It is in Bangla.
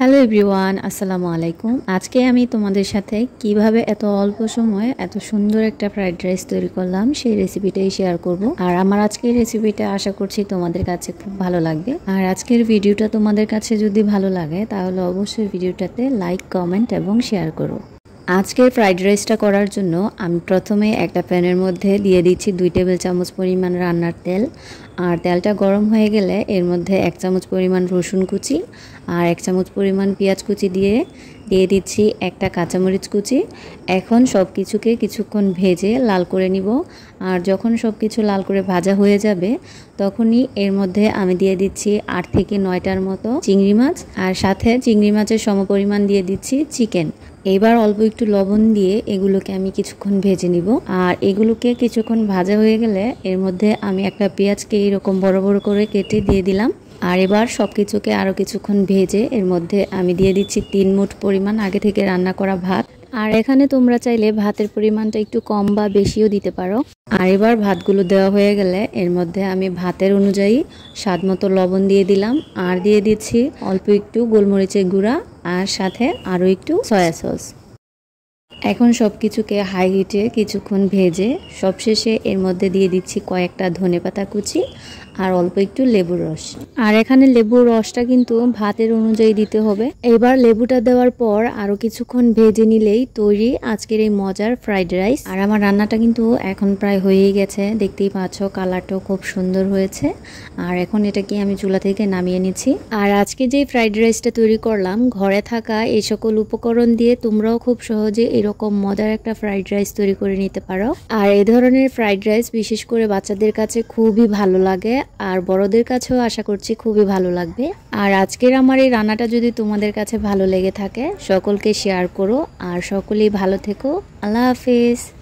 হ্যালো এভরিওয়ান আসসালামু আলাইকুম আজকে আমি তোমাদের সাথে কিভাবে এত অল্প সময়ে এত সুন্দর একটা ফ্রাইড রাইস তৈরি করলাম সেই রেসিপিটাই শেয়ার করব আর আমার আজকের রেসিপিটা আশা করছি তোমাদের কাছে খুব ভালো লাগবে আর আজকের ভিডিওটা তোমাদের কাছে যদি ভালো লাগে তাহলে অবশ্যই ভিডিওটাতে লাইক কমেন্ট এবং শেয়ার করো আজকের ফ্রাইড রাইসটা করার জন্য আমি প্রথমে একটা প্যানের মধ্যে দিয়ে দিচ্ছি দুই টেবিল চামচ পরিমাণ রান্নার তেল আর তেলটা গরম হয়ে গেলে এর মধ্যে এক চামচ পরিমাণ রসুন কুচি আর এক চামচ পরিমাণ পেঁয়াজ কুচি দিয়ে দিয়ে দিচ্ছি একটা কাঁচামরিচ কুচি এখন সব কিছুকে কিছুক্ষণ ভেজে লাল করে নিব আর যখন সব কিছু লাল করে ভাজা হয়ে যাবে তখনই এর মধ্যে আমি দিয়ে দিচ্ছি আট থেকে নয়টার মতো চিংড়ি মাছ আর সাথে চিংড়ি মাছের সমপরিমাণ দিয়ে দিচ্ছি চিকেন এবার অল্প একটু লবণ দিয়ে এগুলোকে আমি কিছুক্ষণ ভেজে নিব আর এগুলোকে কিছুক্ষণ ভাজা হয়ে গেলে এর মধ্যে আমি একটা পেঁয়াজকে এরকম বড় বড় করে কেটে দিয়ে দিলাম আর এবার সব কিছুকে আরও কিছুক্ষণ ভেজে এর মধ্যে আমি দিয়ে দিচ্ছি তিন মুঠ পরিমাণ আগে থেকে রান্না করা ভাত আর এখানে তোমরা চাইলে ভাতের পরিমাণটা একটু কম বা বেশিও দিতে পারো আর এবার ভাতগুলো দেওয়া হয়ে গেলে এর মধ্যে আমি ভাতের অনুযায়ী স্বাদ মতো লবণ দিয়ে দিলাম আর দিয়ে দিচ্ছি অল্প একটু গোলমরিচের গুঁড়া আর সাথে আরও একটু সয়া সস এখন সব কিছুকে হাই হিটে কিছুক্ষণ ভেজে সবশেষে এর মধ্যে দিয়ে দিচ্ছি কয়েকটা ধনে পাতা কুচি আর অল্প একটু লেবুর রস আর এখানে লেবুর রসটা কিন্তু ভাতের অনুযায়ী দিতে হবে এবার লেবুটা দেওয়ার পর আরও কিছুক্ষণ ভেজে নিলেই তৈরি আজকের এই মজার ফ্রাইড রাইস আর আমার রান্নাটা কিন্তু এখন প্রায় হয়েই গেছে দেখতেই পাচ্ছ কালারটাও খুব সুন্দর হয়েছে আর এখন এটাকে আমি চুলা থেকে নামিয়ে নিচ্ছি আর আজকে যে ফ্রাইড রাইসটা তৈরি করলাম ঘরে থাকা এই সকল উপকরণ দিয়ে তোমরাও খুব সহজে এরকম এরকম মজার একটা ফ্রাইড রাইস তৈরি করে নিতে পারো আর এই ধরনের ফ্রাইড রাইস বিশেষ করে বাচ্চাদের কাছে খুবই ভালো লাগে আর বড়দের কাছেও আশা করছি খুবই ভালো লাগবে আর আজকের আমার এই রান্নাটা যদি তোমাদের কাছে ভালো লেগে থাকে সকলকে শেয়ার করো আর সকলেই ভালো থেকো আল্লাহ হাফিজ